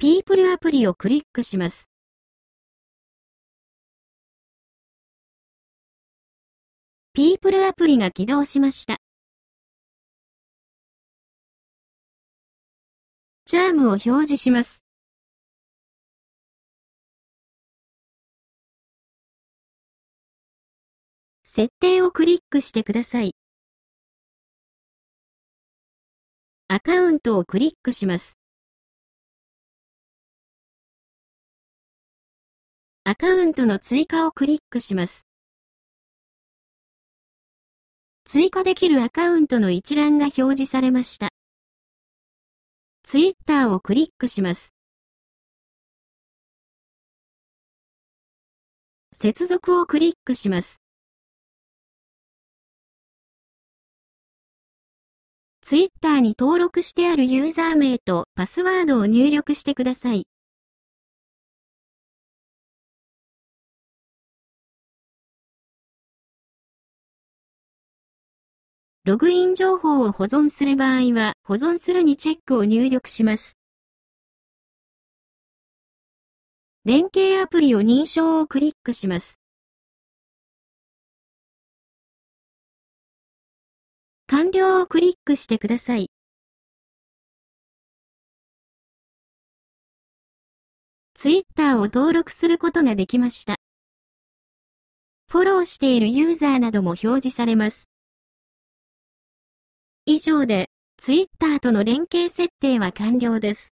People アプリをクリックします。People アプリが起動しました。チャームを表示します。設定をクリックしてください。アカウントをクリックします。アカウントの追加をクリックします。追加できるアカウントの一覧が表示されました。ツイッターをクリックします。接続をクリックします。ツイッターに登録してあるユーザー名とパスワードを入力してください。ログイン情報を保存する場合は、保存するにチェックを入力します。連携アプリを認証をクリックします。完了をクリックしてください。Twitter を登録することができました。フォローしているユーザーなども表示されます。以上で、Twitter との連携設定は完了です。